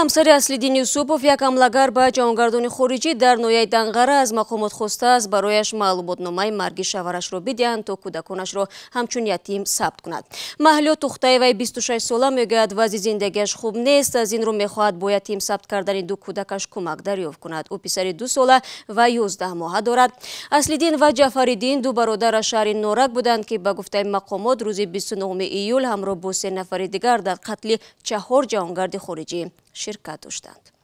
ҳамсари аслиддин юсупов як ҳамлагар ба ҷаҳонгардони хориҷӣ дар ноҳияи данғара аз мақомот хостааст барояш маълумотномаи марги шаварашро бидиҳанд то кӯдаконашро ҳамчун ятим сабт кунад маҳлиё тухтаеваи бисту шаш сола мегӯяд вазъи зиндагиаш хуб нест аз ин рӯ мехоҳад бо ятим сабт кардани ду кӯдакаш кӯмак дарёфт кунад ӯ писари ду сола ва ёздаҳ моҳа дорад аслиддин ва ҷафариддин ду бародар аз шаҳри норак буданд ки ба гуфтаи мақомот рӯзи бисту нуҳуми июл ҳамроҳ бо се нафари дигар дар қатли чаҳор ҷаҳонгарди хориҷӣ një një u shtendë.